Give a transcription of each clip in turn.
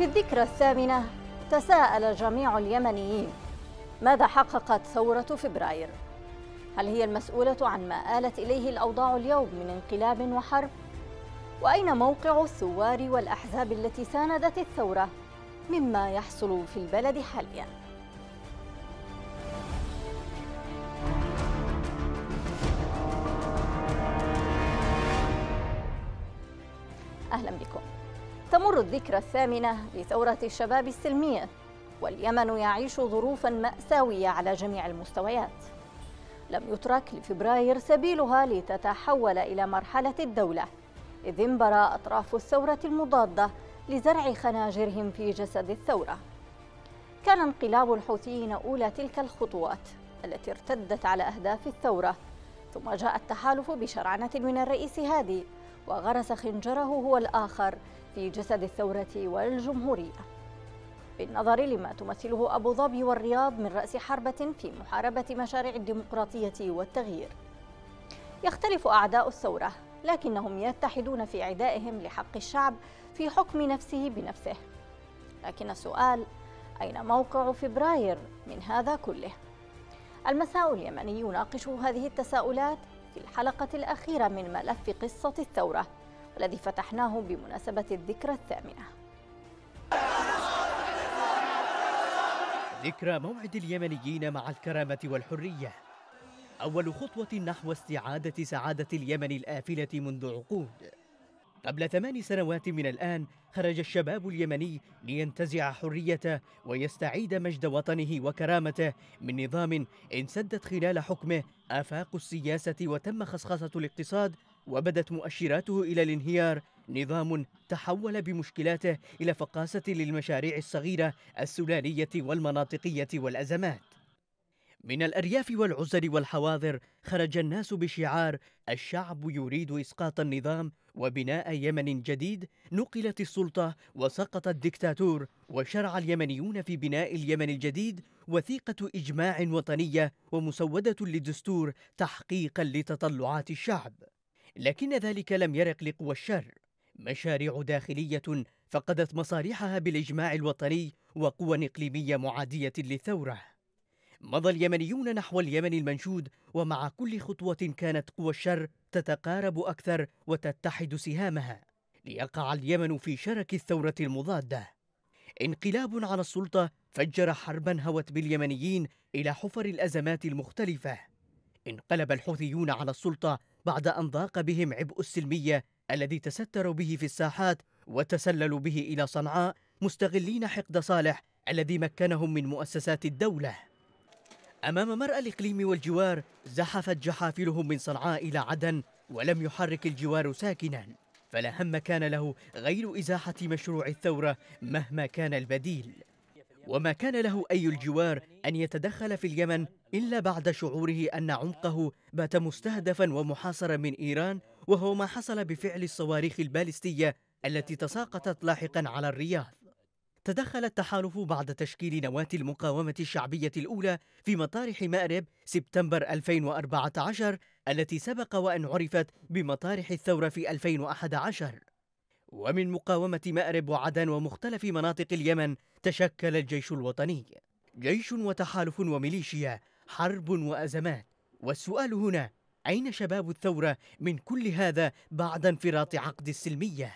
في الذكرى الثامنة تساءل جميع اليمنيين ماذا حققت ثورة فبراير؟ هل هي المسؤولة عن ما آلت إليه الأوضاع اليوم من انقلاب وحرب؟ وأين موقع الثوار والأحزاب التي ساندت الثورة مما يحصل في البلد حالياً؟ أهلا بكم تمر الذكرى الثامنة لثورة الشباب السلمية واليمن يعيش ظروفا مأساوية على جميع المستويات لم يترك لفبراير سبيلها لتتحول إلى مرحلة الدولة إذ انبرى أطراف الثورة المضادة لزرع خناجرهم في جسد الثورة كان انقلاب الحوثيين أولى تلك الخطوات التي ارتدت على أهداف الثورة ثم جاء التحالف بشرعنة من الرئيس هادي وغرس خنجره هو الآخر في جسد الثورة والجمهورية بالنظر لما تمثله أبو ظبي والرياض من رأس حربة في محاربة مشاريع الديمقراطية والتغيير يختلف أعداء الثورة لكنهم يتحدون في عدائهم لحق الشعب في حكم نفسه بنفسه لكن السؤال أين موقع فبراير من هذا كله؟ المساء اليمني يناقش هذه التساؤلات في الحلقة الأخيرة من ملف قصة الثورة الذي فتحناه بمناسبة الذكرى الثامنة ذكرى موعد اليمنيين مع الكرامة والحرية أول خطوة نحو استعادة سعادة اليمن الآفلة منذ عقود قبل ثمان سنوات من الآن خرج الشباب اليمني لينتزع حريته ويستعيد مجد وطنه وكرامته من نظام انسدت خلال حكمه آفاق السياسة وتم خصخصة الاقتصاد وبدت مؤشراته إلى الانهيار نظام تحول بمشكلاته إلى فقاسة للمشاريع الصغيرة السلالية والمناطقية والأزمات من الأرياف والعزر والحواضر خرج الناس بشعار الشعب يريد إسقاط النظام وبناء يمن جديد نقلت السلطة وسقط الدكتاتور وشرع اليمنيون في بناء اليمن الجديد وثيقة إجماع وطنية ومسودة للدستور تحقيقا لتطلعات الشعب لكن ذلك لم يرق لقوى الشر مشاريع داخلية فقدت مصالحها بالإجماع الوطني وقوى إقليمية معادية للثورة مضى اليمنيون نحو اليمن المنشود ومع كل خطوة كانت قوى الشر تتقارب أكثر وتتحد سهامها ليقع اليمن في شرك الثورة المضادة انقلاب على السلطة فجر حربا هوت باليمنيين إلى حفر الأزمات المختلفة انقلب الحوثيون على السلطة بعد أن ضاق بهم عبء السلمية الذي تستروا به في الساحات وتسللوا به إلى صنعاء مستغلين حقد صالح الذي مكنهم من مؤسسات الدولة أمام مرأى الإقليم والجوار زحفت جحافلهم من صنعاء إلى عدن ولم يحرك الجوار ساكنا فلا هم كان له غير إزاحة مشروع الثورة مهما كان البديل وما كان له أي الجوار أن يتدخل في اليمن إلا بعد شعوره أن عمقه بات مستهدفا ومحاصرا من إيران وهو ما حصل بفعل الصواريخ البالستية التي تساقطت لاحقا على الرياض تدخل التحالف بعد تشكيل نواة المقاومة الشعبية الأولى في مطارح مأرب سبتمبر 2014 التي سبق وأن عرفت بمطارح الثورة في 2011 ومن مقاومة مأرب وعدن ومختلف مناطق اليمن تشكل الجيش الوطني جيش وتحالف وميليشيا حرب وأزمات والسؤال هنا أين شباب الثورة من كل هذا بعد انفراط عقد السلمية؟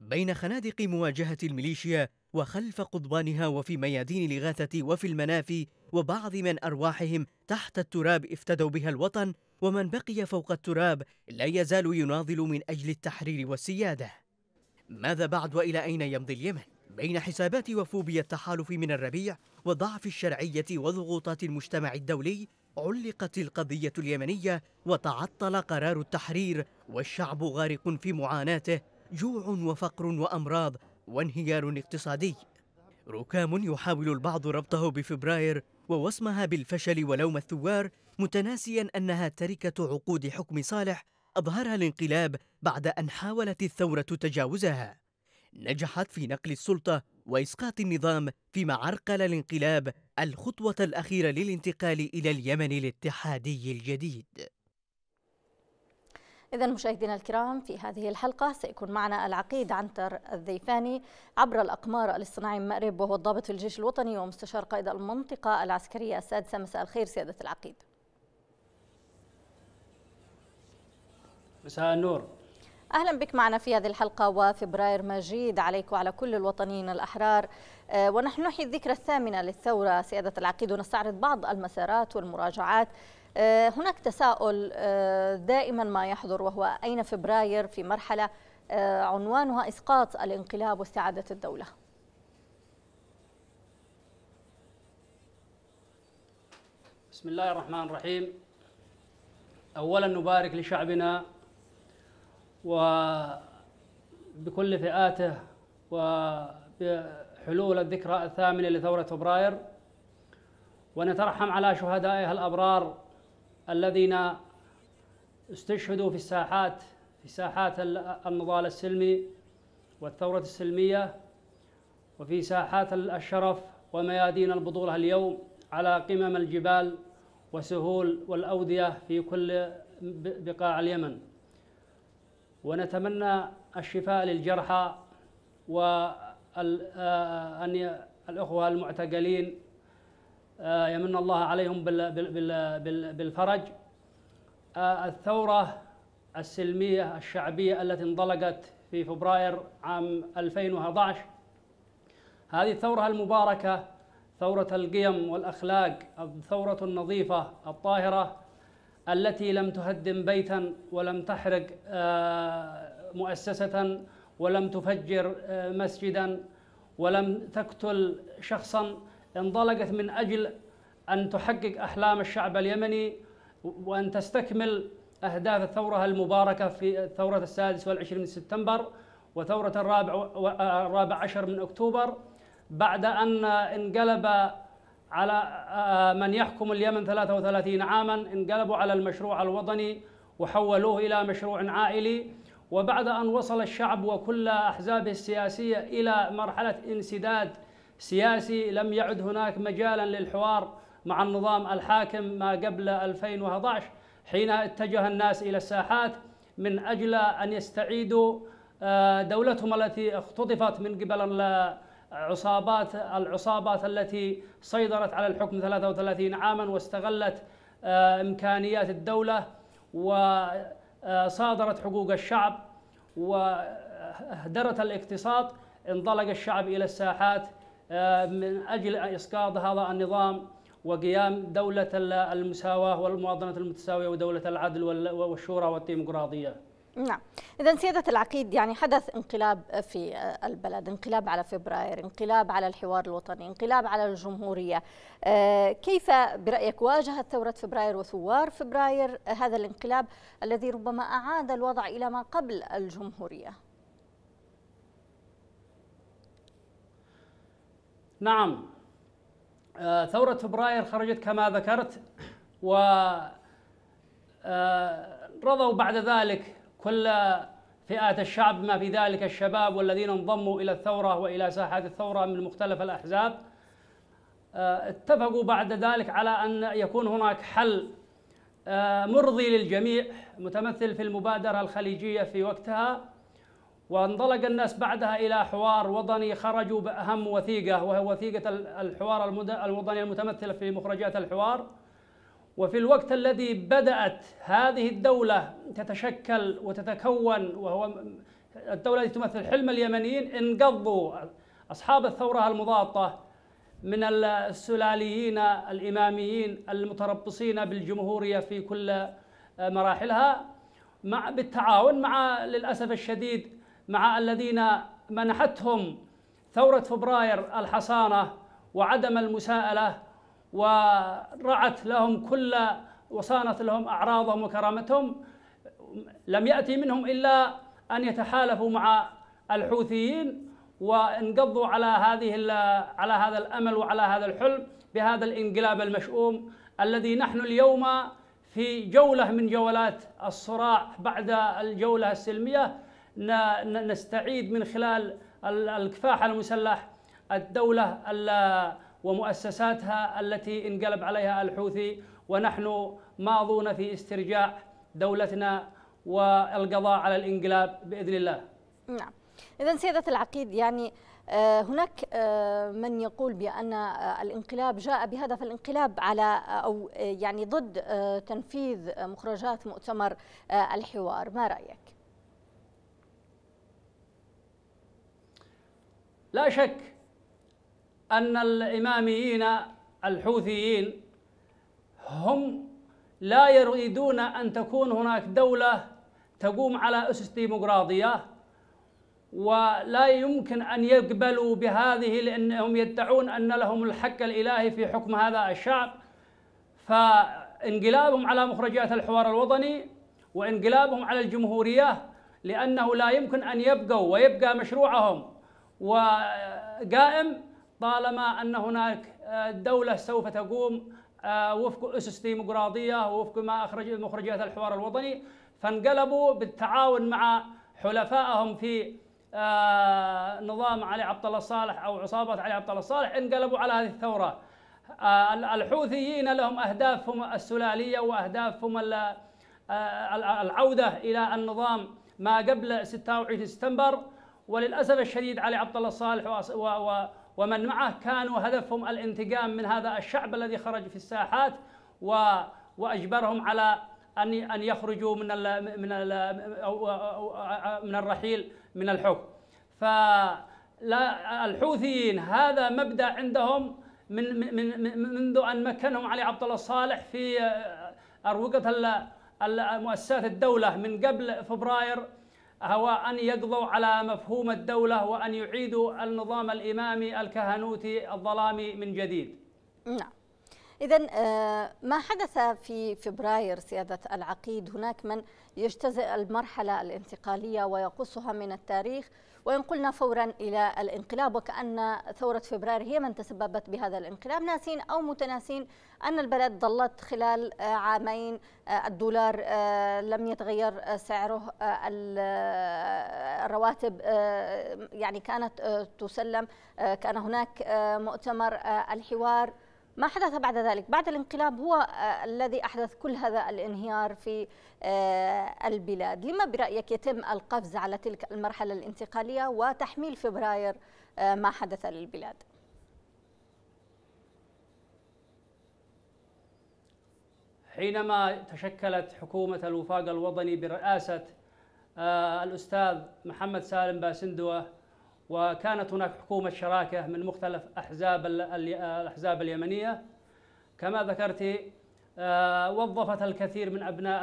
بين خنادق مواجهة الميليشيا وخلف قضبانها وفي ميادين الإغاثة وفي المنافي وبعض من أرواحهم تحت التراب افتدوا بها الوطن ومن بقي فوق التراب لا يزال يناضل من أجل التحرير والسيادة ماذا بعد وإلى أين يمضي اليمن؟ بين حسابات وفوبيا التحالف من الربيع وضعف الشرعية وضغوطات المجتمع الدولي علقت القضية اليمنية وتعطل قرار التحرير والشعب غارق في معاناته جوع وفقر وأمراض وانهيار اقتصادي ركام يحاول البعض ربطه بفبراير ووصمها بالفشل ولوم الثوار متناسيا أنها تركة عقود حكم صالح أظهرها الانقلاب بعد أن حاولت الثورة تجاوزها نجحت في نقل السلطة وإسقاط النظام فيما عرقل الانقلاب الخطوة الأخيرة للانتقال إلى اليمن الاتحادي الجديد إذا مشاهدينا الكرام في هذه الحلقة سيكون معنا العقيد عنتر الذيفاني عبر الأقمار الاصطناعي مأرب وهو الضابط في الجيش الوطني ومستشار قائد المنطقة العسكرية السادسة مساء الخير سيادة العقيد مساء النور اهلا بك معنا في هذه الحلقه وفبراير مجيد عليك وعلى كل الوطنيين الاحرار آه، ونحن نحيي الذكرى الثامنه للثوره سياده العقيد ونستعرض بعض المسارات والمراجعات آه، هناك تساؤل آه، دائما ما يحضر وهو اين فبراير في مرحله عنوانها اسقاط الانقلاب واستعاده الدوله بسم الله الرحمن الرحيم اولا نبارك لشعبنا وبكل فئاته وبحلول الذكرى الثامنة لثورة فبراير ونترحم على شهدائها الأبرار الذين استشهدوا في الساحات في ساحات النضال السلمي والثورة السلمية وفي ساحات الشرف وميادين البطولة اليوم على قمم الجبال وسهول والأودية في كل بقاع اليمن ونتمنى الشفاء للجرحى وأن آه، آه، الأخوة المعتقلين آه، يمن الله عليهم بالفرج الثورة السلمية الشعبية التي انطلقت في فبراير عام 2011 هذه الثورة المباركة ثورة القيم والأخلاق الثورة النظيفة الطاهرة التي لم تهدم بيتا ولم تحرق آه، مؤسسة ولم تفجر آه، مسجدا ولم تقتل شخصا انطلقت من أجل أن تحقق أحلام الشعب اليمني وأن تستكمل أهداف الثورة المباركة في ثورة السادس والعشرين من سبتمبر وثورة الرابع, آه، الرابع عشر من أكتوبر بعد أن انقلب على آه، آه، من يحكم اليمن 33 عاما انقلبوا على المشروع الوطني وحولوه إلى مشروع عائلي وبعد أن وصل الشعب وكل أحزابه السياسية إلى مرحلة انسداد سياسي لم يعد هناك مجالا للحوار مع النظام الحاكم ما قبل 2011 حين اتجه الناس إلى الساحات من أجل أن يستعيدوا آه، دولتهم التي اختطفت من قبل عصابات العصابات التي سيطرت على الحكم 33 عاما واستغلت آه، إمكانيات الدولة وصادرت آه، حقوق الشعب وهدرت آه، الاقتصاد انطلق الشعب إلى الساحات من أجل إسقاط هذا النظام وقيام دولة المساواة والمواطنة المتساوية ودولة العدل والشورى والديمقراطية نعم إذا سيادة العقيد يعني حدث انقلاب في البلد انقلاب على فبراير انقلاب على الحوار الوطني انقلاب على الجمهورية آه، كيف برأيك واجهت ثورة فبراير وثوار فبراير هذا الانقلاب الذي ربما أعاد الوضع إلى ما قبل الجمهورية نعم آه، ثورة فبراير خرجت كما ذكرت و آه، رضوا بعد ذلك كل فئات الشعب ما في ذلك الشباب والذين انضموا إلى الثورة وإلى ساحات الثورة من مختلف الأحزاب آه، اتفقوا بعد ذلك على أن يكون هناك حل آه، مرضي للجميع متمثل في المبادرة الخليجية في وقتها وانطلق الناس بعدها إلى حوار وطني خرجوا بأهم وثيقة وهي وثيقة الحوار الوطني المتمثلة في مخرجات الحوار وفي الوقت الذي بدأت هذه الدولة تتشكل وتتكون وهو الدولة التي تمثل حلم اليمنيين انقضوا أصحاب الثورة المضادة من السلاليين الإماميين المتربصين بالجمهورية في كل مراحلها مع بالتعاون مع للأسف الشديد مع الذين منحتهم ثورة فبراير الحصانة وعدم المساءلة ورعت لهم كل وصانت لهم أعراضهم وكرامتهم لم يأتي منهم إلا أن يتحالفوا مع الحوثيين وانقضوا على هذه على هذا الأمل وعلى هذا الحلم بهذا الانقلاب المشؤوم الذي نحن اليوم في جولة من جولات الصراع بعد الجولة السلمية نستعيد من خلال الكفاح المسلح الدولة ومؤسساتها التي انقلب عليها الحوثي ونحن ماضون في استرجاع دولتنا والقضاء على الانقلاب باذن الله. نعم. اذا سياده العقيد يعني آه، هناك آه، من يقول بأن آه، الانقلاب جاء بهدف الانقلاب على أو يعني ضد تنفيذ مخرجات مؤتمر الحوار ما رأيك؟ لا شك أن الإماميين الحوثيين هم لا يريدون أن تكون هناك دولة تقوم على أسس ديمقراطية ولا يمكن أن يقبلوا بهذه لأنهم يدعون أن لهم الحق الإلهي في حكم هذا الشعب فانقلابهم على مخرجات الحوار الوطني وانقلابهم على الجمهورية لأنه لا يمكن أن يبقوا ويبقى مشروعهم وقائم طالما أن هناك آه، دولة سوف تقوم آه، وفق أسس ديمقراطية ووفق ما أخرج مخرجات الحوار الوطني فانقلبوا بالتعاون مع حلفائهم في آه، نظام علي عبد الله صالح أو عصابة علي عبد الله صالح انقلبوا على هذه الثورة الحوثيين لهم أهدافهم السلالية وأهدافهم العودة إلى النظام ما قبل 26 سبتمبر وللأسف الشديد علي عبد الله صالح و ومن معه كانوا هدفهم الانتقام من هذا الشعب الذي خرج في الساحات و واجبرهم على ان ان يخرجوا من ال من ال من الرحيل من الحكم الحوثيين هذا مبدا عندهم من من منذ ان مكنهم علي عبد الله الصالح في اروقه مؤسسات الدوله من قبل فبراير هو أن يقضوا على مفهوم الدولة وأن يعيدوا النظام الإمامي الكهنوتي الظلامي من جديد نعم إذا آه، ما حدث في فبراير سيادة العقيد هناك من يجتزئ المرحلة الانتقالية ويقصها من التاريخ وينقلنا فورا إلى الانقلاب وكأن ثورة فبراير هي من تسببت بهذا الانقلاب ناسين أو متناسين أن البلد ظلت خلال عامين آه، الدولار آه، لم يتغير آه، سعره الرواتب يعني كانت تسلم كان هناك مؤتمر الحوار ما حدث بعد ذلك بعد الانقلاب هو آه، الذي أحدث كل هذا الانهيار في آه، البلاد لما برأيك يتم القفز على تلك المرحلة الانتقالية وتحميل فبراير آه، ما حدث للبلاد حينما تشكلت حكومة الوفاق الوطني برئاسة الأستاذ محمد سالم باسندوة وكانت هناك حكومة شراكة من مختلف أحزاب الأحزاب اليمنية كما ذكرت آه، وظفت الكثير من أبناء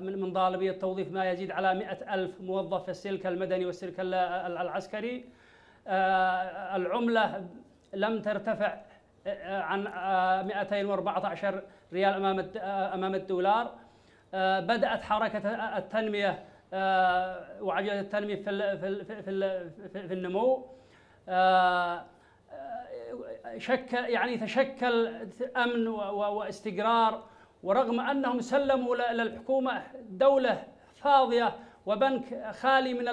من ضالبية التوظيف ما يزيد على مئة ألف موظف في السلك المدني والسلك العسكري آه، العملة لم ترتفع آه، عن 214 ريال أمام الدولار بدأت حركة التنمية آه، وعجله التنميه في في في في النمو آه، آه، شكل يعني تشكل امن واستقرار ورغم انهم سلموا للحكومه دوله فاضيه وبنك خالي من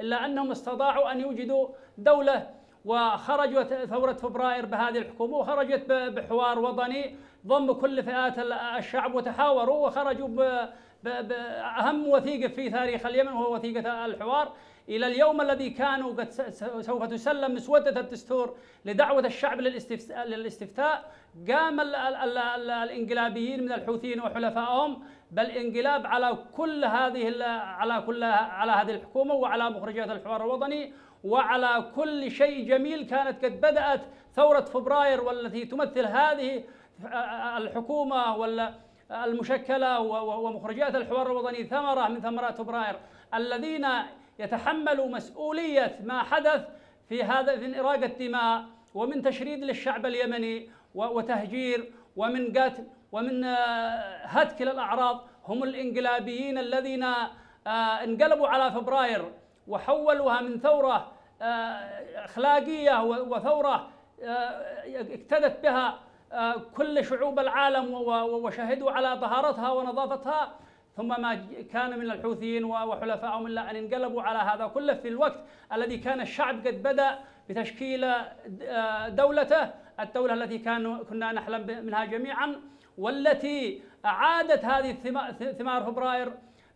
الا انهم استطاعوا ان يوجدوا دوله وخرجت ثوره فبراير بهذه الحكومه وخرجت بحوار وطني ضم كل فئات الشعب وتحاوروا وخرجوا أهم وثيقة في تاريخ اليمن وهو وثيقة الحوار إلى اليوم الذي كانوا قد سوف تسلم مسودة الدستور لدعوة الشعب للاستفتاء قام الانقلابيين من الحوثيين وحلفائهم بالانقلاب على كل هذه على كل على هذه الحكومة وعلى مخرجات الحوار الوطني وعلى كل شيء جميل كانت قد بدأت ثورة فبراير والتي تمثل هذه الحكومة ولا المشكلة ومخرجات الحوار الوطني ثمرة من ثمرات فبراير الذين يتحملوا مسؤولية ما حدث في هذا في إراقة دماء ومن تشريد للشعب اليمني وتهجير ومن قتل ومن آه، هتك للأعراض هم الإنقلابيين الذين آه، انقلبوا على فبراير وحولوها من ثورة آه، أخلاقية وثورة اقتدت بها كل شعوب العالم وشهدوا على طهارتها ونظافتها ثم ما كان من الحوثيين وحلفائهم الا ان انقلبوا على هذا كله في الوقت الذي كان الشعب قد بدا بتشكيل آه، دولته الدوله التي كان كنا نحلم منها جميعا والتي اعادت هذه ثمار فبراير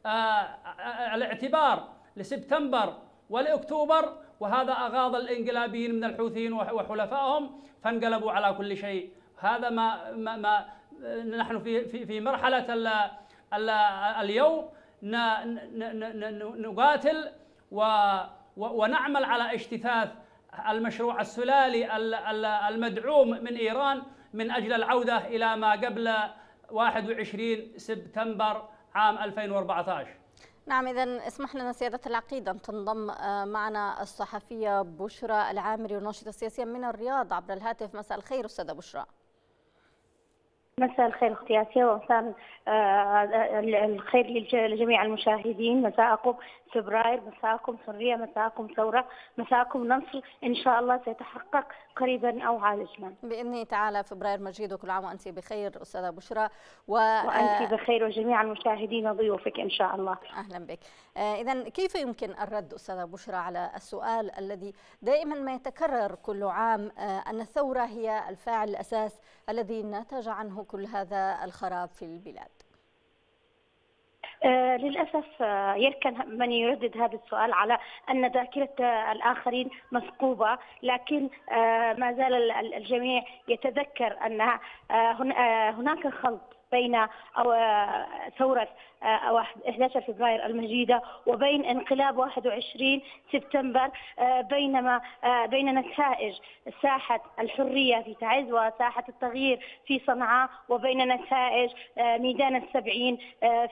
آه، آه، الاعتبار لسبتمبر ولاكتوبر وهذا اغاض الانقلابيين من الحوثيين وحلفائهم فانقلبوا على كل شيء هذا ما ما, ما نحن في في في مرحله الـ الـ اليوم نقاتل ونعمل على اجتثاث المشروع السلالي المدعوم من ايران من اجل العوده الى ما قبل 21 سبتمبر عام 2014 نعم إذا اسمح لنا سيادة العقيد أن تنضم آه، معنا الصحفية بشرى العامري والناشطة السياسية من الرياض عبر الهاتف مساء الخير أستاذة بشرى مساء الخير اختي اسيا ومساء آه، الخير لجميع المشاهدين مساءكم فبراير مساءكم حريه مساءكم ثوره مساءكم نصر ان شاء الله سيتحقق قريبا او عاجلا باذن تعالى فبراير مجيد وكل عام وانت بخير استاذه بشرى و... وانت آه، بخير وجميع المشاهدين وضيوفك ان شاء الله اهلا بك آه، اذا كيف يمكن الرد استاذه بشرى على السؤال الذي دائما ما يتكرر كل عام ان الثوره هي الفاعل الاساس الذي نتج عنه كل هذا الخراب في البلاد؟ آه، للأسف آه، يركن من يردد هذا السؤال على أن ذاكرة آه، الآخرين مثقوبة لكن ما زال الجميع يتذكر أن هناك خلط بين أو آه، ثورة 11 آه، فبراير المجيدة وبين انقلاب 21 سبتمبر آه، بينما بين نتائج ساحة الحرية في تعز وساحة التغيير في صنعاء وبين نتائج ميدان السبعين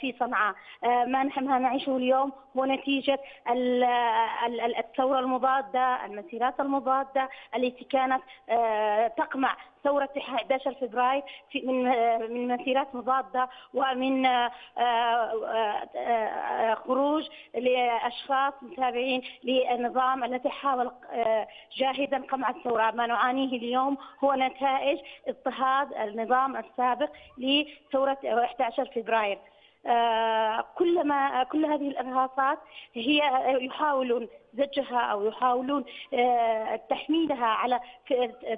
في صنعاء ما نحن نعيشه اليوم هو نتيجة الثورة المضادة المسيرات المضادة التي كانت تقمع ثوره 11 فبراير من من مسيرات مضاده ومن آه، آه، آه، خروج لاشخاص متابعين للنظام الذي حاول جاهدا قمع الثوره، ما نعانيه اليوم هو نتائج اضطهاد النظام السابق لثوره 11 فبراير. كل ما كل هذه الارهاصات هي يحاولون زجها او يحاولون آه، تحميلها على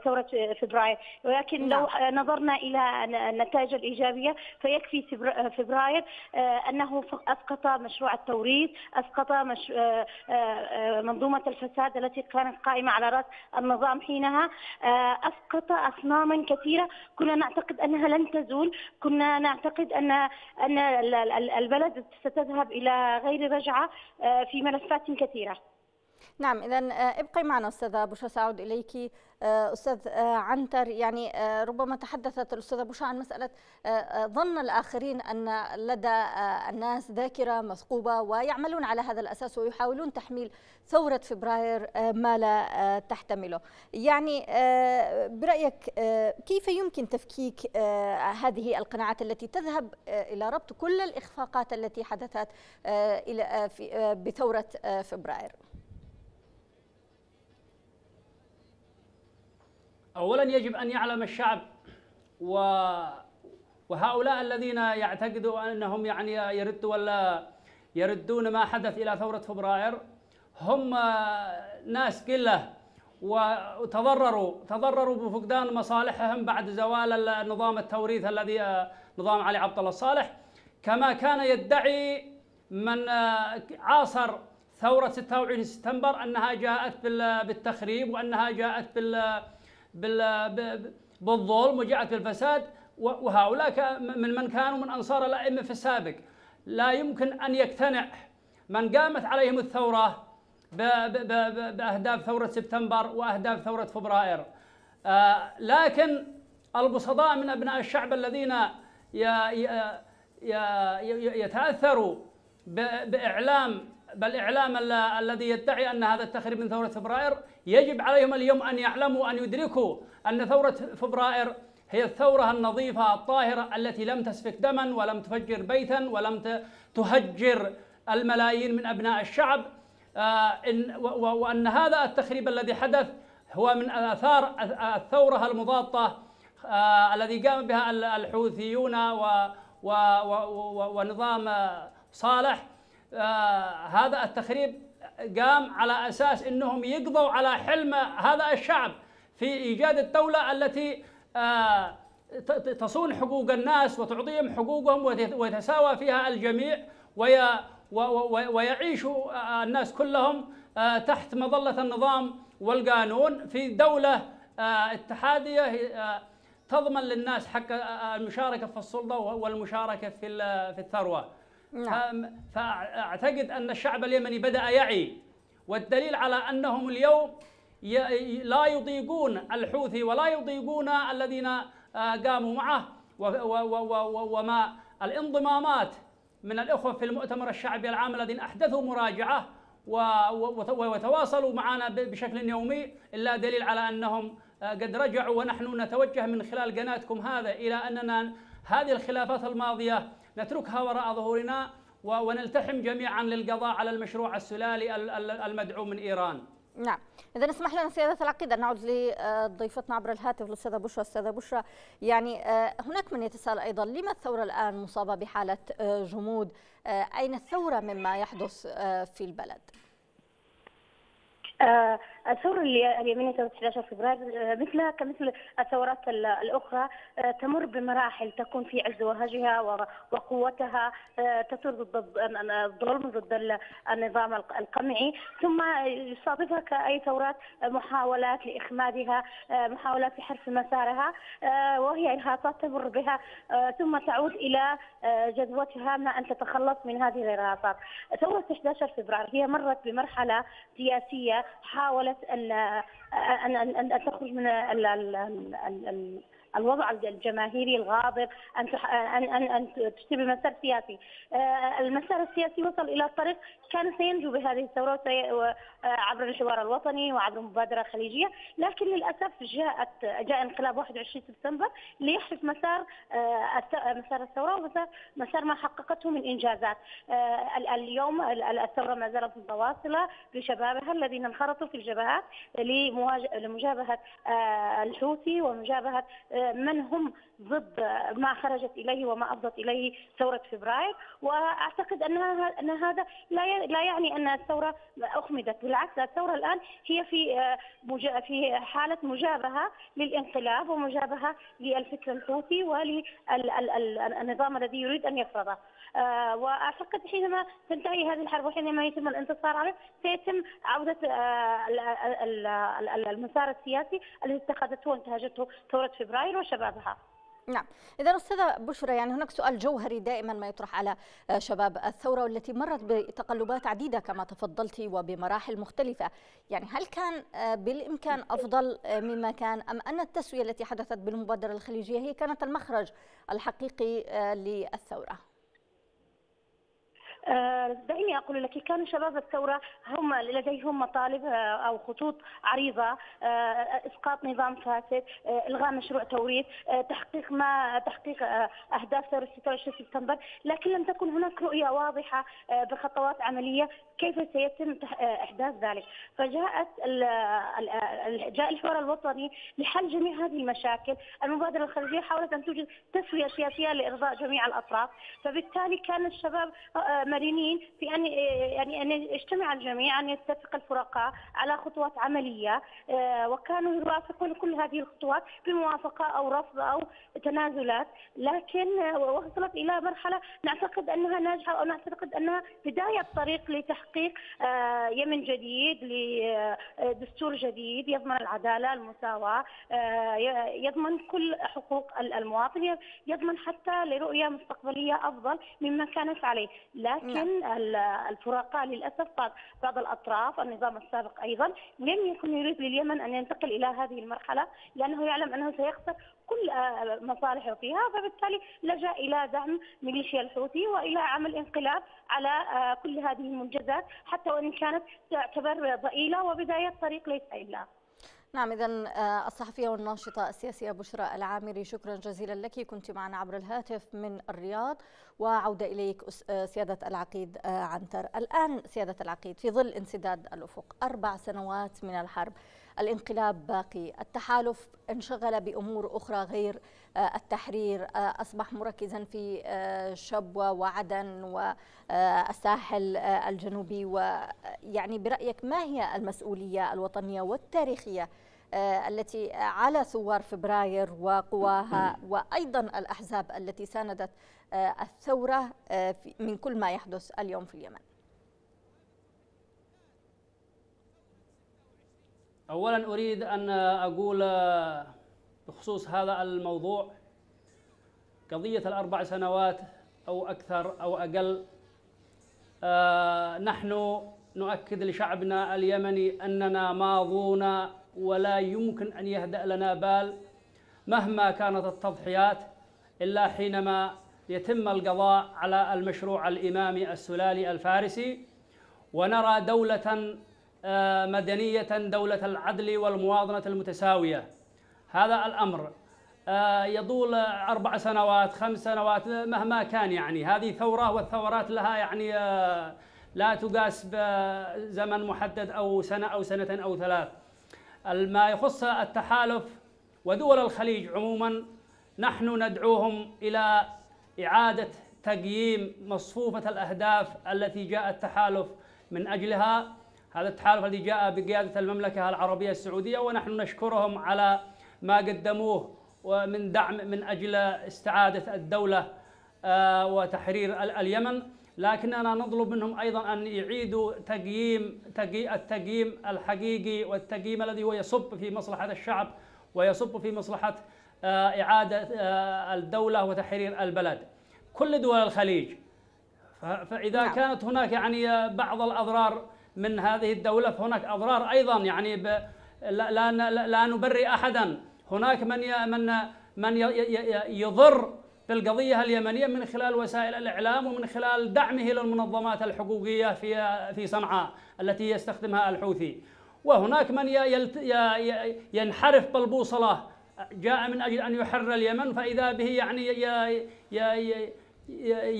ثوره فبراير ولكن لو نعم. نظرنا الى النتائج الايجابيه فيكفي فبراير آه، انه اسقط مشروع التوريث اسقط آه، منظومه الفساد التي كانت قائمه على راس النظام حينها اسقط اصناما كثيره كنا نعتقد انها لن تزول كنا نعتقد ان ان البلد ستذهب الى غير رجعه في ملفات كثيره نعم اذا آه، ابقي معنا استاذه بشرى ساعود اليك آه، استاذ آه، عنتر يعني ربما تحدثت الاستاذه بشرى عن مساله ظن الاخرين ان لدى الناس ذاكره مثقوبه ويعملون على هذا الاساس ويحاولون تحميل ثوره فبراير ما لا تحتمله يعني برايك كيف يمكن تفكيك هذه القناعات التي تذهب الى ربط كل الاخفاقات التي حدثت الى بثوره فبراير أولا يجب أن يعلم الشعب و وهؤلاء الذين يعتقدوا أنهم يعني يرد ولا يردون ما حدث إلى ثورة فبراير هم ناس قلة وتضرروا تضرروا بفقدان مصالحهم بعد زوال النظام التوريث الذي نظام علي عبد الله الصالح كما كان يدعي من عاصر ثورة 26 سبتمبر أنها جاءت بالتخريب وأنها جاءت بال بالظلم وجاءت بالفساد وهؤلاء من من كانوا من انصار الائمه في السابق لا يمكن ان يقتنع من قامت عليهم الثوره باهداف ثوره سبتمبر واهداف ثوره فبراير آه، لكن البسطاء من ابناء الشعب الذين آه، يتاثروا باعلام بل إعلام الذي يدعي أن هذا التخريب من ثورة فبراير يجب عليهم اليوم أن يعلموا أن يدركوا أن ثورة فبراير هي الثورة النظيفة الطاهرة التي لم تسفك دما ولم تفجر بيتا ولم تهجر الملايين من أبناء الشعب آه، وأن هذا التخريب الذي حدث هو من آثار الثورة المضادة آه، الذي قام بها الحوثيون ونظام صالح آه، هذا التخريب قام على اساس انهم يقضوا على حلم هذا الشعب في ايجاد الدوله التي آه، تصون حقوق الناس وتعطيهم حقوقهم ويتساوى فيها الجميع ويعيش آه، الناس كلهم تحت مظله النظام والقانون في دوله اتحاديه تضمن للناس حق المشاركه في السلطه والمشاركه في الثروه. نعم. فأعتقد أن الشعب اليمني بدأ يعي والدليل على أنهم اليوم لا يضيقون الحوثي ولا يضيقون الذين آه، قاموا معه وما الانضمامات من الإخوة في المؤتمر الشعبي العام الذين أحدثوا مراجعة وتواصلوا معنا بشكل يومي إلا دليل على أنهم آه، قد رجعوا ونحن نتوجه من خلال قناتكم هذا إلى أننا هذه الخلافات الماضية نتركها وراء ظهورنا ونلتحم جميعا للقضاء على المشروع السلالي المدعوم من إيران نعم اذا اسمح لنا سياده العقيده نعود لضيفتنا عبر الهاتف الاستاذه بشرى استاذه بشرى يعني آه، هناك من يتساءل ايضا لما الثوره الان مصابه بحاله آه، جمود آه، اين الثوره مما يحدث في البلد آه الثورة اليمنية 11 فبراير آه، مثلها كمثل الثورات الأخرى آه، تمر بمراحل تكون في عز وهجها وقوتها آه، تثور ضد الظلم ضد النظام القمعي ثم يصادفها كأي ثورات محاولات لإخمادها محاولات لحرف مسارها وهي إرهاصات تمر بها ثم تعود إلى جذوتها ما أن تتخلص من هذه الإرهاصات ثورة 11 فبراير هي مرت بمرحلة سياسية حاولت ان ان ان تخرج من الوضع الجماهيري الغاضب ان ان ان, أن تشتبه مسار سياسي آه، المسار السياسي وصل الى طريق كان سينجو بهذه الثوره آه، عبر الحوار الوطني وعبر مبادره خليجيه لكن للاسف جاءت جاء انقلاب 21 سبتمبر ليحذف مسار آه، مسار الثوره ومسار مسار ما حققته من انجازات اليوم الثوره ما زالت متواصله بشبابها الذين انخرطوا في الجبهات لمواجهه لمجابهه الحوثي ومجابهه من هم ضد ما خرجت اليه وما افضت اليه ثوره فبراير واعتقد ان ان هذا لا لا يعني ان الثوره اخمدت بالعكس الثوره الان هي في آه، في حاله مجابهه للانقلاب ومجابهه للفكر الحوثي وللنظام الذي يريد ان يفرضه آه، واعتقد حينما تنتهي هذه الحرب وحينما يتم الانتصار عليه سيتم عوده آه، المسار السياسي الذي اتخذته وانتهجته ثوره فبراير وشبابها. نعم إذا أستاذة بشرى يعني هناك سؤال جوهري دائما ما يطرح على آه، شباب الثورة والتي مرت بتقلبات عديدة كما تفضلتي وبمراحل مختلفة يعني هل كان بالإمكان أفضل مما كان أم أن التسوية التي حدثت بالمبادرة الخليجية هي كانت المخرج الحقيقي للثورة؟ آه، دعيني أقول لك كان شباب الثورة هم لديهم مطالب آه، أو خطوط عريضة آه، إسقاط نظام فاسد إلغاء مشروع توريث تحقيق ما تحقيق أهداف ثورة 26 سبتمبر لكن لم تكن هناك رؤية واضحة بخطوات عملية كيف سيتم إحداث ذلك فجاءت جاء الحوار الوطني لحل جميع هذه المشاكل المبادرة الخارجية حاولت أن توجد تسوية سياسية لإرضاء جميع الأطراف فبالتالي كان الشباب مرنين في ان يعني ان يجتمع الجميع ان يتفق الفرقاء على خطوات عمليه آه، وكانوا يوافقون كل هذه الخطوات بموافقه او رفض او تنازلات لكن آه، وصلت الى مرحله نعتقد انها ناجحه او نعتقد انها بدايه طريق لتحقيق آه، يمن جديد لدستور جديد يضمن العداله المساواه يضمن كل حقوق المواطن يضمن حتى لرؤيه مستقبليه افضل مما كانت عليه لكن لكن نعم. الفرقاء للاسف بعض بعض الاطراف النظام السابق ايضا لم يكن يريد لليمن ان ينتقل الى هذه المرحله لانه يعلم انه سيخسر كل آه، مصالحه فيها فبالتالي لجا الى دعم ميليشيا الحوثي والى عمل انقلاب على آه، كل هذه المنجزات حتى وان كانت تعتبر ضئيله وبدايه طريق ليس الا نعم إذا آه، الصحفية والناشطة السياسية بشرى العامري شكرا جزيلا لك كنت معنا عبر الهاتف من الرياض وعودة إليك آه، سيادة العقيد آه، عنتر الآن سيادة العقيد في ظل انسداد الأفق أربع سنوات من الحرب الانقلاب باقي التحالف انشغل بأمور أخرى غير التحرير أصبح مركزا في شبوة وعدن والساحل الجنوبي ويعني برأيك ما هي المسؤولية الوطنية والتاريخية آه، التي على ثوار فبراير وقواها وأيضا الأحزاب التي ساندت آه، الثورة آه، من كل ما يحدث اليوم في اليمن أولا أريد أن أقول بخصوص هذا الموضوع قضية الأربع سنوات أو أكثر أو أقل نحن نؤكد لشعبنا اليمني أننا ماضونا ولا يمكن أن يهدأ لنا بال مهما كانت التضحيات إلا حينما يتم القضاء على المشروع الإمامي السلالي الفارسي ونرى دولة آه، مدنية دولة العدل والمواطنة المتساوية هذا الأمر آه، يطول أربع سنوات خمس سنوات مهما كان يعني هذه ثورة والثورات لها يعني آه، لا تقاس بزمن محدد أو سنة أو سنة أو ثلاث ما يخص التحالف ودول الخليج عموما نحن ندعوهم إلى إعادة تقييم مصفوفة الأهداف التي جاء التحالف من أجلها هذا التحالف الذي جاء بقيادة المملكة العربية السعودية ونحن نشكرهم على ما قدموه ومن دعم من أجل استعادة الدولة آه، وتحرير اليمن لكننا نطلب منهم أيضا أن يعيدوا تقييم التقييم الحقيقي والتقييم الذي هو يصب في مصلحة الشعب ويصب في مصلحة آه، إعادة آه، الدولة وتحرير البلد كل دول الخليج فإذا نعم. كانت هناك يعني آه، بعض الأضرار من هذه الدولة فهناك أضرار أيضا يعني لا لا نبرئ أحدا هناك من من من يضر بالقضية اليمنية من خلال وسائل الإعلام ومن خلال دعمه للمنظمات الحقوقية في في صنعاء التي يستخدمها الحوثي وهناك من ينحرف بالبوصلة جاء من أجل أن يحرر اليمن فإذا به يعني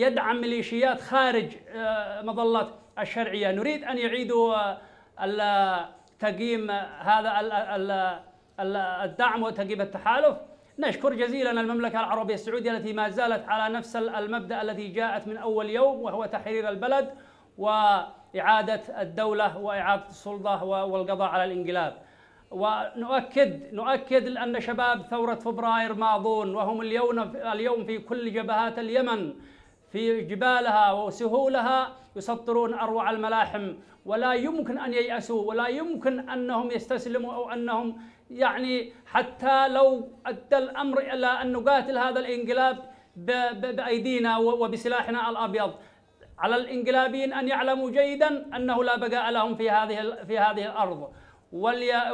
يدعم ميليشيات خارج آه، مظلة الشرعية نريد أن يعيدوا آه، تقييم هذا الدعم وتقييم التحالف نشكر جزيلا المملكة العربية السعودية التي ما زالت على نفس المبدأ الذي جاءت من أول يوم وهو تحرير البلد وإعادة الدولة وإعادة السلطة والقضاء على الانقلاب ونؤكد نؤكد أن شباب ثورة فبراير ماضون وهم اليوم اليوم في كل جبهات اليمن في جبالها وسهولها يسطرون أروع الملاحم ولا يمكن أن ييأسوا ولا يمكن أنهم يستسلموا أو أنهم يعني حتى لو أدى الأمر إلى أن نقاتل هذا الإنقلاب بأيدينا وبسلاحنا الأبيض على الإنقلابيين أن يعلموا جيدا أنه لا بقاء لهم في هذه في هذه الأرض ولي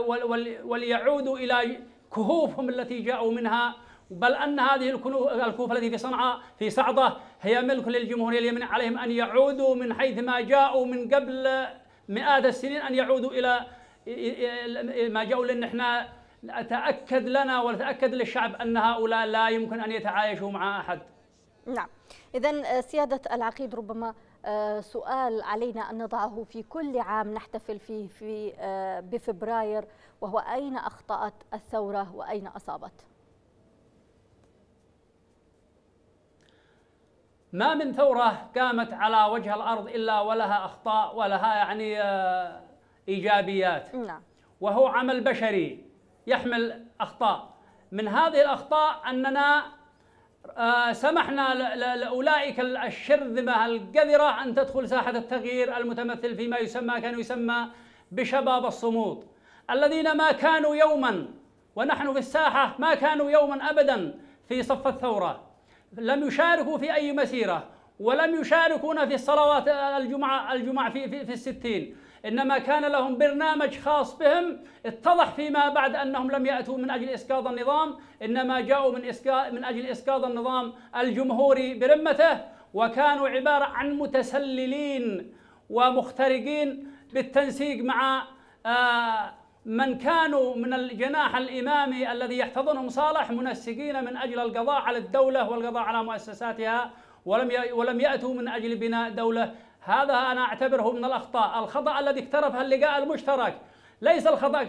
وليعودوا إلى كهوفهم التي جاءوا منها بل أن هذه الكهوف التي في صنعاء في صعدة هي ملك للجمهورية اليمنية عليهم أن يعودوا من حيث ما جاءوا من قبل مئات السنين أن يعودوا إلى ما جاءوا لنا احنا اتاكد لنا ونتاكد للشعب ان هؤلاء لا يمكن ان يتعايشوا مع احد. نعم، اذا آه، سياده العقيد ربما آه، سؤال علينا ان نضعه في كل عام نحتفل فيه في آه، بفبراير وهو اين اخطات الثوره واين اصابت؟ ما من ثورة قامت على وجه الأرض إلا ولها أخطاء ولها يعني إيجابيات نعم وهو عمل بشري يحمل أخطاء من هذه الأخطاء أننا آه، سمحنا لأولئك الشرذمة القذرة أن تدخل ساحة التغيير المتمثل فيما يسمى كان يسمى بشباب الصمود الذين ما كانوا يوما ونحن في الساحة ما كانوا يوما أبدا في صف الثورة لم يشاركوا في أي مسيرة ولم يشاركون في الصلوات آه، الجمعة الجمعة في في, في الستين إنما كان لهم برنامج خاص بهم اتضح فيما بعد أنهم لم يأتوا من أجل إسقاط النظام إنما جاءوا من, إسكا من أجل إسقاط النظام الجمهوري برمته وكانوا عبارة عن متسللين ومخترقين بالتنسيق مع آه، من كانوا من الجناح الإمامي الذي يحتضنهم صالح منسقين من أجل القضاء على الدولة والقضاء على مؤسساتها ولم ولم يأتوا من أجل بناء دولة هذا أنا أعتبره من الأخطاء الخطأ الذي اقترفها اللقاء المشترك ليس الخطأ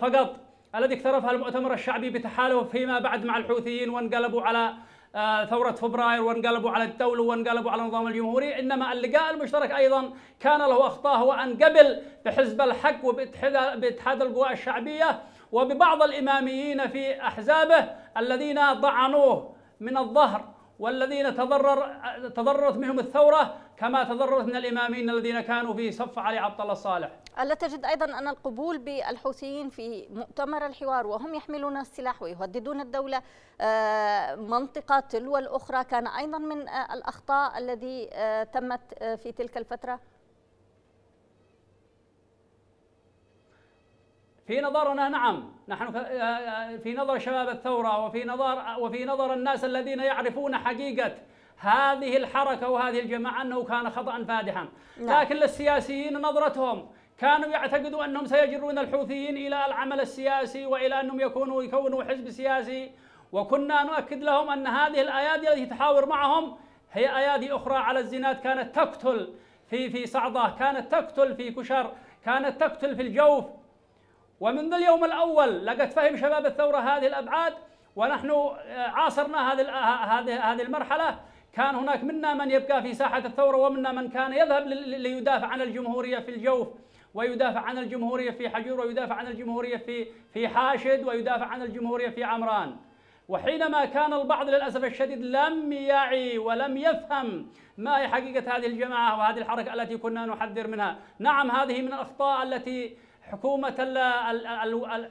فقط الذي اقترفها المؤتمر الشعبي بتحالف فيما بعد مع الحوثيين وانقلبوا على ثورة فبراير وانقلبوا على الدولة وانقلبوا على النظام الجمهوري إنما اللقاء المشترك أيضا كان له أخطاء هو أن قبل بحزب الحق وباتحاد القوى الشعبية وببعض الإماميين في أحزابه الذين طعنوه من الظهر والذين تضرر تضررت منهم الثورة كما تضررت من الإمامين الذين كانوا في صف علي عبد الله الصالح ألا تجد أيضا أن القبول بالحوثيين في مؤتمر الحوار وهم يحملون السلاح ويهددون الدولة آه، منطقة تلو الأخرى كان أيضا من آه، الأخطاء الذي آه، تمت في تلك الفترة؟ في نظرنا نعم نحن في نظر شباب الثورة وفي نظر وفي نظر الناس الذين يعرفون حقيقة هذه الحركة وهذه الجماعة أنه كان خطأ فادحا نعم. لكن للسياسيين نظرتهم كانوا يعتقدوا أنهم سيجرون الحوثيين إلى العمل السياسي وإلى أنهم يكونوا يكونوا حزب سياسي وكنا نؤكد لهم أن هذه الأيادي التي تحاور معهم هي أيادي أخرى على الزناد كانت تقتل في في صعدة كانت تقتل في كشر كانت تقتل في الجوف ومنذ اليوم الأول لقد فهم شباب الثورة هذه الأبعاد ونحن آه، عاصرنا هذه آه، آه، هذه هذه المرحلة كان هناك منا من يبقى في ساحة الثورة ومنا من كان يذهب ليدافع عن الجمهورية في الجوف ويدافع عن الجمهورية في حجور ويدافع عن الجمهورية في في حاشد ويدافع عن الجمهورية في عمران وحينما كان البعض للأسف الشديد لم يعي ولم يفهم ما هي حقيقة هذه الجماعة وهذه الحركة التي كنا نحذر منها نعم هذه من الأخطاء التي حكومة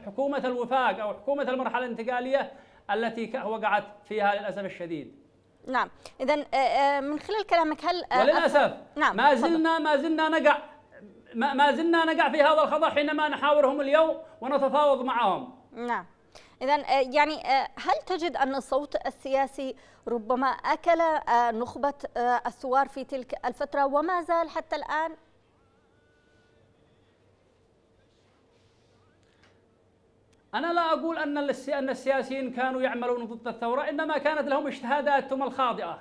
حكومة الوفاق أو حكومة المرحلة الانتقالية التي وقعت فيها للأسف الشديد نعم إذا آه، آه، من خلال كلامك هل آه، وللأسف نعم ما زلنا ما زلنا نقع ما زلنا نقع في هذا الخطأ حينما نحاورهم اليوم ونتفاوض معهم نعم إذا يعني هل تجد أن الصوت السياسي ربما أكل نخبة الثوار في تلك الفترة وما زال حتى الآن؟ أنا لا أقول أن أن السياسيين كانوا يعملون ضد الثورة إنما كانت لهم اجتهاداتهم الخاطئة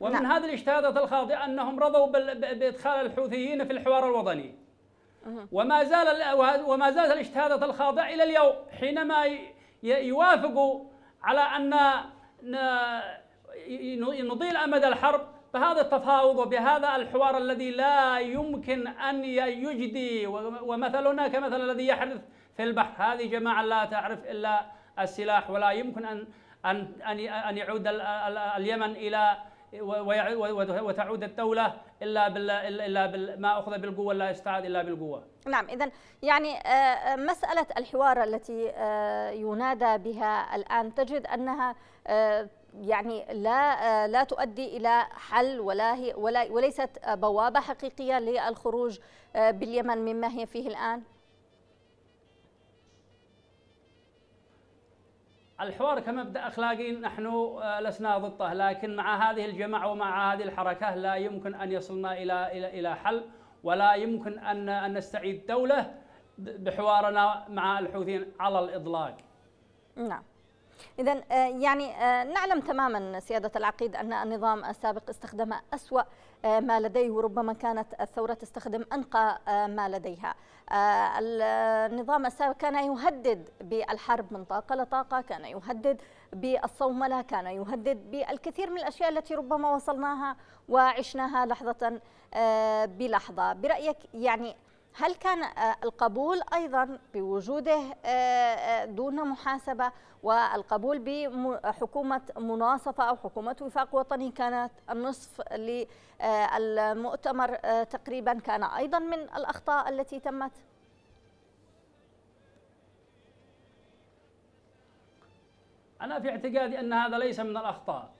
ومن نعم. هذه الاجتهادات الخاطئة أنهم رضوا بإدخال الحوثيين في الحوار الوطني وما زال وما زالت الاجتهادات الخاطئة إلى اليوم حينما يوافقوا على أن نطيل أمد الحرب بهذا التفاوض وبهذا الحوار الذي لا يمكن أن يجدي ومثلنا كمثل الذي يحدث في البحر هذه جماعة لا تعرف إلا السلاح ولا يمكن أن أن أن يعود اليمن إلى وتعود الدولة إلا إلا ما أخذ بالقوة لا يستعاد إلا بالقوة نعم إذا يعني آه، آه، مسألة الحوار التي آه، ينادى بها الآن تجد أنها يعني لا آه، لا تؤدي الى حل ولا هي ولا وليست بوابه حقيقيه للخروج آه، باليمن مما هي فيه الان؟ الحوار كمبدا اخلاقي نحن آه، لسنا ضده لكن مع هذه الجماعه ومع هذه الحركه لا يمكن ان يصلنا الى الى الى حل ولا يمكن ان ان نستعيد دوله بحوارنا مع الحوثيين على الاطلاق. نعم. إذا آه، يعني آه، نعلم تماما سيادة العقيد أن النظام السابق استخدم أسوأ آه، ما لديه وربما كانت الثورة تستخدم أنقى ما لديها النظام السابق كان يهدد بالحرب من طاقة لطاقة كان يهدد بالصوملة كان يهدد بالكثير من الأشياء التي ربما وصلناها وعشناها لحظة بلحظة برأيك يعني هل كان آه، القبول أيضا بوجوده آه، آه، دون محاسبة والقبول بحكومة مناصفة أو حكومة وفاق وطني كانت النصف للمؤتمر تقريبا كان أيضا من الأخطاء التي تمت؟ أنا في اعتقادي أن هذا ليس من الأخطاء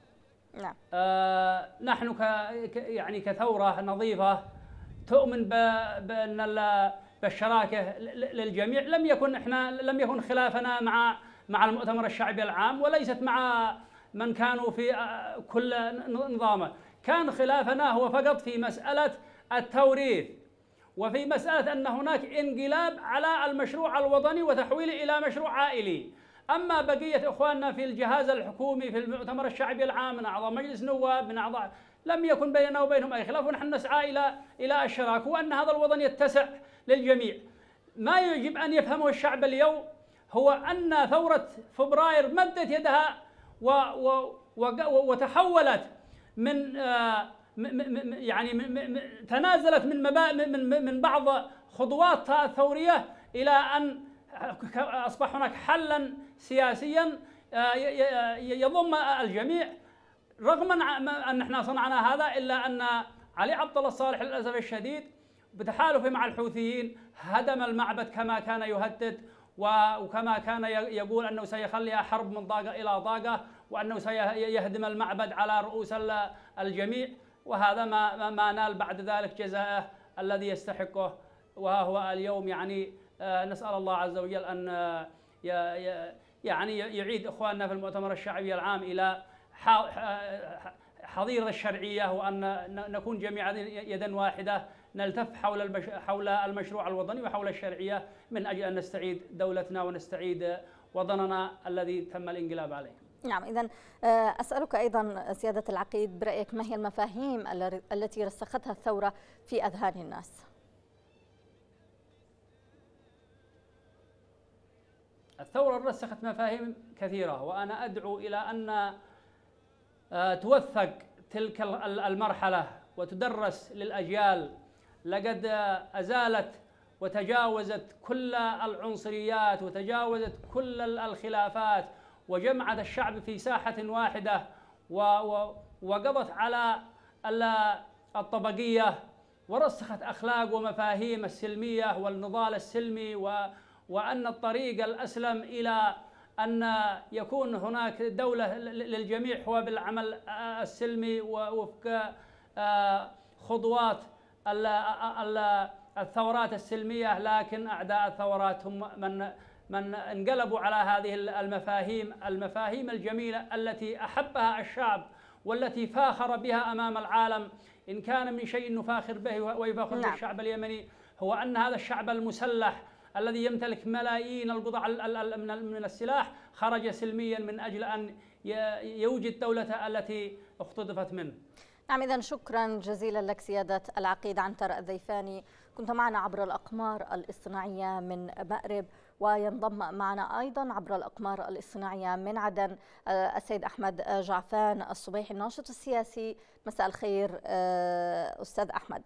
نعم آه نحن ك يعني كثورة نظيفة تؤمن بان بالشراكه للجميع لم يكن احنا لم يكن خلافنا مع مع المؤتمر الشعبي العام وليست مع من كانوا في آه، كل نظامه كان خلافنا هو فقط في مساله التوريث وفي مساله ان هناك انقلاب على المشروع الوطني وتحويله الى مشروع عائلي اما بقيه اخواننا في الجهاز الحكومي في المؤتمر الشعبي العام من اعضاء مجلس نواب من اعضاء لم يكن بيننا وبينهم أي خلاف ونحن نسعى إلى إلى الشراكة وأن هذا الوطن يتسع للجميع ما يجب أن يفهمه الشعب اليوم هو أن ثورة فبراير مدت يدها و و وتحولت من آه، يعني تنازلت من من من بعض خطواتها الثورية إلى أن أصبح هناك حلا سياسيا آه، يضم الجميع رغم ان احنا صنعنا هذا الا ان علي عبد الله الصالح للاسف الشديد بتحالفه مع الحوثيين هدم المعبد كما كان يهدد وكما كان يقول انه سيخليها حرب من ضاقه الى ضاقه وانه سيهدم المعبد على رؤوس الجميع وهذا ما ما نال بعد ذلك جزاءه الذي يستحقه وهو اليوم يعني آه، نسال الله عز وجل ان آه، يعني يعيد اخواننا في المؤتمر الشعبي العام الى حظيرة الشرعية وأن نكون جميعا يدا واحدة نلتف حول حول المشروع الوطني وحول الشرعية من أجل أن نستعيد دولتنا ونستعيد وطننا الذي تم الانقلاب عليه نعم إذا آه، أسألك أيضا سيادة العقيد برأيك ما هي المفاهيم التي رسختها الثورة في أذهان الناس؟ الثورة رسخت مفاهيم كثيرة وأنا أدعو إلى أن آه، توثق تلك المرحلة وتدرس للأجيال لقد آه، أزالت وتجاوزت كل العنصريات وتجاوزت كل الخلافات وجمعت الشعب في ساحة واحدة وقضت على الطبقية ورسخت أخلاق ومفاهيم السلمية والنضال السلمي وأن الطريق الأسلم إلى أن يكون هناك دولة للجميع هو بالعمل السلمي ووفق خطوات الثورات السلمية لكن أعداء الثورات هم من من انقلبوا على هذه المفاهيم المفاهيم الجميلة التي أحبها الشعب والتي فاخر بها أمام العالم إن كان من شيء نفاخر به ويفاخر نعم. الشعب اليمني هو أن هذا الشعب المسلح الذي يمتلك ملايين القطع من السلاح خرج سلميا من أجل أن يوجد دولته التي اختطفت منه نعم إذا شكرا جزيلا لك سيادة العقيد عنتر الذيفاني كنت معنا عبر الأقمار الاصطناعية من مأرب وينضم معنا أيضا عبر الأقمار الاصطناعية من عدن آه، السيد أحمد جعفان الصبيحي الناشط السياسي مساء الخير آه، أستاذ أحمد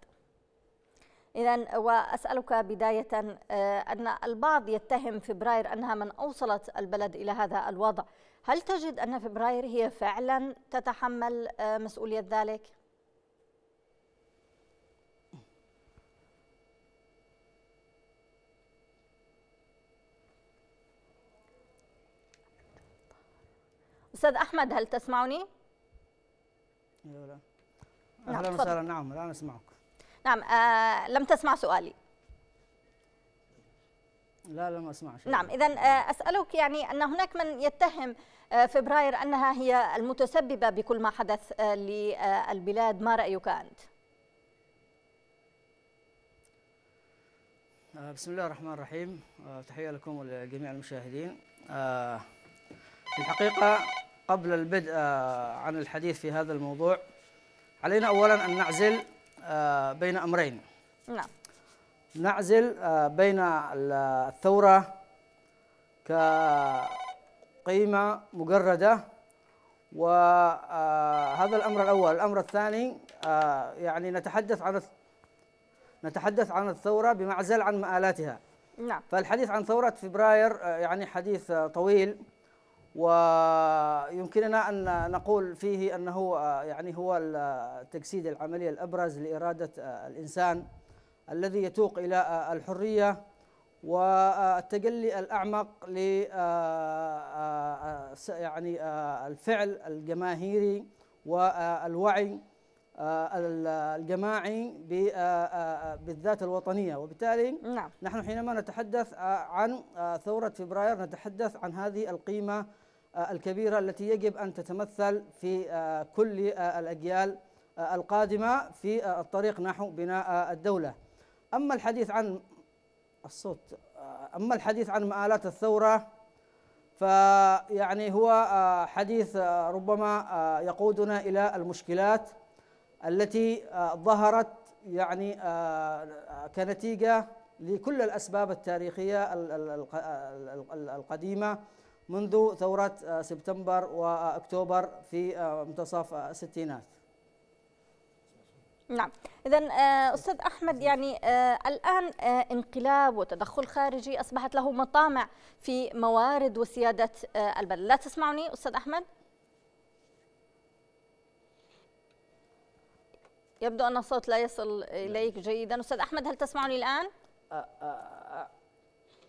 إذا وأسألك بداية آه، أن البعض يتهم فبراير أنها من أوصلت البلد إلى هذا الوضع هل تجد أن فبراير هي فعلا تتحمل آه، مسؤولية ذلك؟ استاذ احمد هل تسمعني؟ نعم، اهلا وسهلا نعم الان اسمعك نعم آه لم تسمع سؤالي لا لم أسمع شيء نعم إذا آه، أسألك يعني أن هناك من يتهم آه، فبراير أنها هي المتسببة بكل ما حدث آه، للبلاد ما رأيك أنت؟ بسم الله الرحمن الرحيم تحية لكم ولجميع المشاهدين في الحقيقة قبل البدء عن الحديث في هذا الموضوع علينا أولا أن نعزل آه، بين امرين نعم نعزل آه، بين الثوره كقيمه مجرده وهذا آه، الامر الاول الامر الثاني يعني نتحدث عن نتحدث عن الثوره بمعزل عن مآلاتها نعم فالحديث عن ثوره فبراير يعني حديث طويل ويمكننا أن نقول فيه أنه آه، يعني هو التجسيد آه، العملي الأبرز لإرادة آه، الإنسان الذي يتوق إلى الحرية والتجلي الأعمق ل يعني الفعل الجماهيري والوعي الجماعي بالذات الوطنية وبالتالي نعم. نحن حينما نتحدث عن ثورة فبراير نتحدث عن هذه القيمة آه، الكبيرة التي يجب أن تتمثل في آه، كل آه، الأجيال القادمة في الطريق نحو بناء الدولة أما الحديث عن الصوت أما الحديث عن مآلات الثورة فيعني هو حديث ربما يقودنا إلى المشكلات التي ظهرت يعني كنتيجة لكل الأسباب التاريخية القديمة منذ ثورة آه، سبتمبر وأكتوبر آه، في آه، منتصف الستينات نعم إذا أستاذ أحمد يعني الآن انقلاب وتدخل خارجي أصبحت له مطامع في موارد وسيادة البلد لا تسمعني أستاذ أحمد يبدو أن الصوت لا يصل إليك جيدا أستاذ أحمد هل تسمعني الآن؟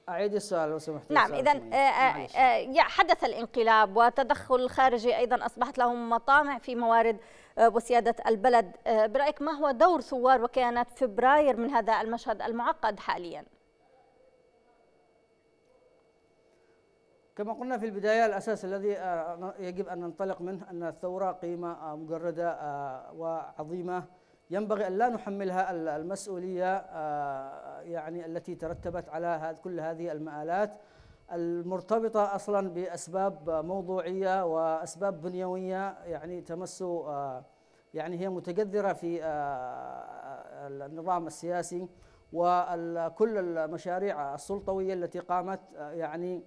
أعيد السؤال لو سمحت نعم إذا آه، آه، آه، حدث الانقلاب وتدخل خارجي أيضا أصبحت لهم مطامع في موارد وسيادة البلد برأيك ما هو دور ثوار وكيانات فبراير من هذا المشهد المعقد حاليا؟ كما قلنا في البداية الأساس الذي يجب أن ننطلق منه أن الثورة قيمة مجردة وعظيمة ينبغي أن لا نحملها المسؤولية آه، يعني التي ترتبت على كل هذه المآلات المرتبطة أصلا بأسباب موضوعية وأسباب بنيوية يعني تمس آه، يعني هي متجذرة في آه، النظام السياسي وكل المشاريع السلطوية التي قامت يعني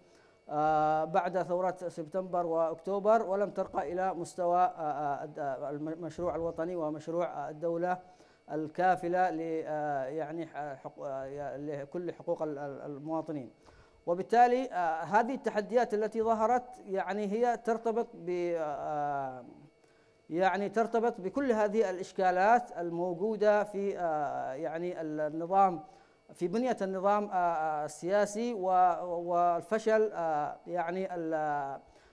آه، بعد ثورات سبتمبر واكتوبر ولم ترقى الى مستوى آه، آه، المشروع الوطني ومشروع الدوله الكافله يعني لكل حقوق المواطنين وبالتالي هذه التحديات التي ظهرت يعني هي ترتبط ب يعني ترتبط بكل هذه الاشكالات الموجوده في يعني النظام في بنية النظام آه، آه، السياسي والفشل آه، يعني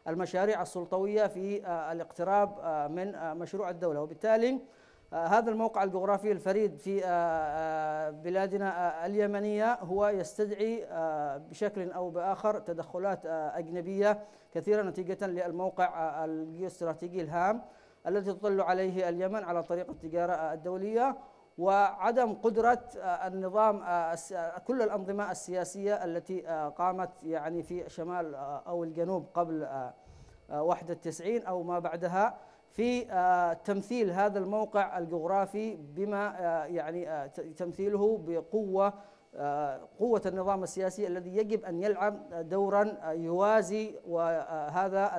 المشاريع السلطوية في الاقتراب من مشروع الدولة وبالتالي هذا الموقع الجغرافي الفريد في بلادنا اليمنية هو يستدعي بشكل أو بآخر تدخلات أجنبية كثيرة نتيجة للموقع الجيوستراتيجي الهام الذي تطل عليه اليمن على طريق التجارة الدولية وعدم قدرة آه، النظام آه، آه، كل الأنظمة السياسية التي قامت يعني في شمال أو الجنوب قبل 91 أو ما بعدها في تمثيل هذا الموقع الجغرافي بما يعني تمثيله بقوة قوة النظام السياسي الذي يجب أن يلعب دورا يوازي وهذا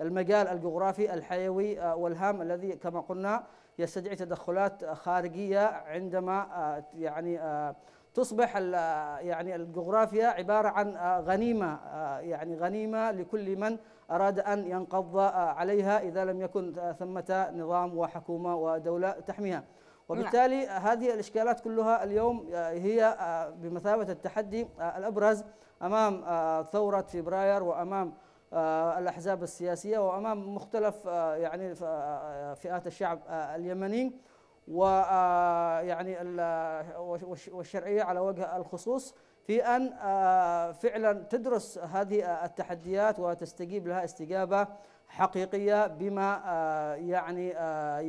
المجال الجغرافي الحيوي والهام الذي كما قلنا يستدعي تدخلات خارجيه عندما آه، يعني آه، تصبح آه، يعني الجغرافيا عباره عن غنيمه يعني غنيمه لكل من اراد ان ينقض عليها اذا لم يكن ثمه نظام وحكومه ودوله تحميها. نعم. وبالتالي هذه الاشكالات كلها اليوم هي بمثابه التحدي الابرز امام ثوره فبراير وامام آه، الأحزاب السياسية وأمام مختلف آه، يعني آه، فئات الشعب اليمني ويعني والشرعية على وجه الخصوص في أن فعلا تدرس هذه التحديات وتستجيب لها استجابة حقيقية بما يعني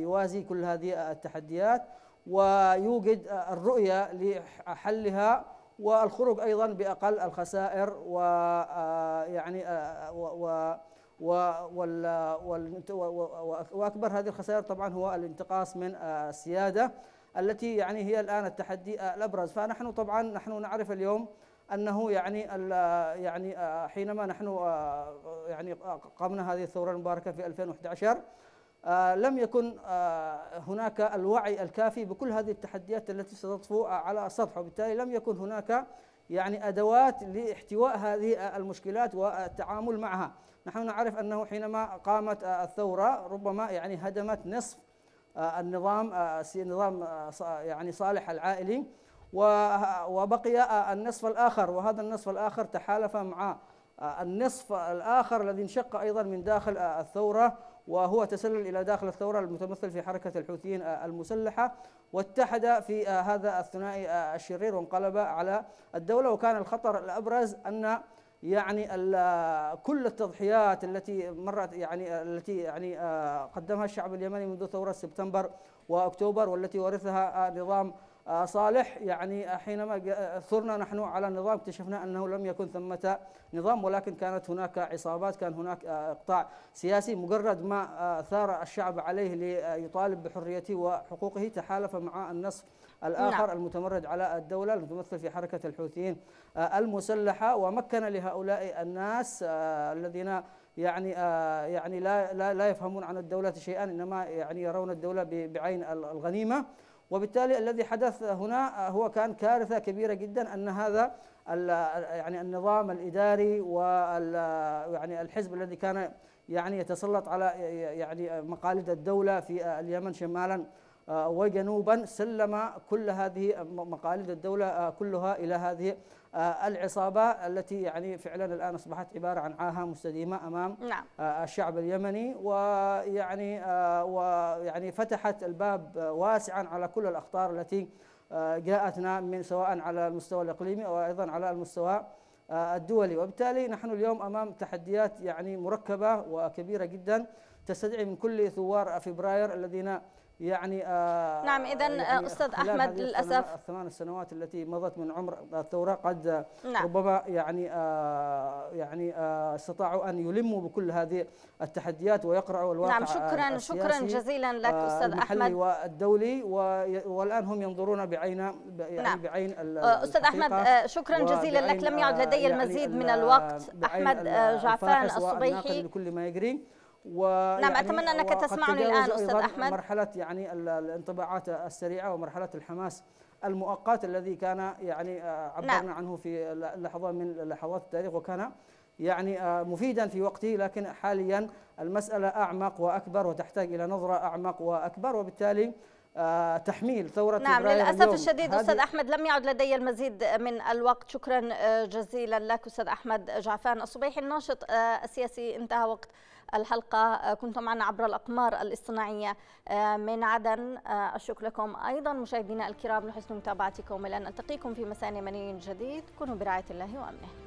يوازي كل هذه التحديات ويوجد الرؤية لحلها والخروج ايضا باقل الخسائر ويعني آه، آه، و واكبر هذه الخسائر طبعا هو الانتقاص من آه، السياده التي يعني هي الان التحدي الابرز فنحن طبعا نحن نعرف اليوم انه يعني يعني حينما نحن يعني قمنا هذه الثوره المباركه في 2011 آه، لم يكن آه، هناك الوعي الكافي بكل هذه التحديات التي ستطفو آه، على السطح وبالتالي لم يكن هناك يعني أدوات لاحتواء هذه المشكلات والتعامل معها نحن نعرف أنه حينما قامت الثورة ربما يعني هدمت نصف النظام نظام يعني صالح العائلي وبقي النصف الآخر وهذا النصف الآخر تحالف مع النصف الآخر الذي انشق أيضا من داخل الثورة وهو تسلل إلى داخل الثورة المتمثل في حركة الحوثيين المسلحة واتحد في آه، هذا الثنائي آه، الشرير وانقلب على الدولة وكان الخطر الأبرز أن يعني آه، كل التضحيات التي مرت يعني التي يعني قدمها الشعب اليمني منذ ثورة سبتمبر واكتوبر والتي ورثها نظام آه، صالح يعني حينما ثرنا نحن على النظام اكتشفنا انه لم يكن ثمة نظام ولكن كانت هناك عصابات كان هناك آه، اقطاع سياسي مجرد ما آه، ثار الشعب عليه ليطالب بحريته وحقوقه تحالف مع النصف الآخر نعم. المتمرد على الدولة المتمثل في حركة الحوثيين المسلحة ومكن لهؤلاء الناس الذين يعني يعني لا لا يفهمون عن الدولة شيئا انما يعني يرون الدولة بعين الغنيمة وبالتالي الذي حدث هنا آه، هو كان كارثة كبيرة جدا أن هذا آه، يعني النظام الإداري وال آه، يعني الحزب الذي كان يعني يتسلط على يعني مقاليد الدولة في اليمن شمالا آه، وجنوبا سلم كل هذه مقاليد الدولة آه، كلها إلى هذه آه، العصابة التي يعني فعلا الآن أصبحت عبارة عن عاهة مستديمة أمام نعم. الشعب اليمني ويعني ويعني فتحت الباب واسعا على كل الأخطار التي جاءتنا من سواء على المستوى الإقليمي أو أيضا على المستوى الدولي وبالتالي نحن اليوم أمام تحديات يعني مركبة وكبيرة جدا تستدعي من كل ثوار فبراير الذين يعني آه نعم اذا يعني آه، استاذ احمد للاسف الثمان السنوات التي مضت من عمر الثوره قد نعم ربما يعني آه يعني آه استطاعوا ان يلموا بكل هذه التحديات ويقرأوا الواقع نعم شكرا شكرا جزيلا لك آه، استاذ احمد والدولي والان هم ينظرون بعين يعني نعم بعين آه، استاذ احمد شكرا جزيلا لك لم يعد لدي المزيد يعني من الوقت احمد جعفان الصبيحي لكل ما يجري نعم أتمنى أنك تسمعني الآن أستاذ أحمد مرحلة يعني الانطباعات السريعة ومرحلة الحماس المؤقت الذي كان يعني آه، عبرنا نعم. عنه في لحظة من لحظات التاريخ وكان يعني آه، مفيدا في وقته لكن حاليا المسألة أعمق وأكبر وتحتاج إلى نظرة أعمق وأكبر وبالتالي آه، تحميل ثورة نعم للأسف اليوم. الشديد أستاذ أحمد لم يعد لدي المزيد من الوقت شكرا جزيلا لك أستاذ أحمد جعفان الصبيحي الناشط السياسي انتهى وقت الحلقة آه، كنتم معنا عبر الأقمار الاصطناعية آه، من عدن الشكر آه، لكم أيضا مشاهدينا الكرام لحسن متابعتكم الآن ألتقيكم في مساء يمني جديد كونوا برعاية الله وأمنه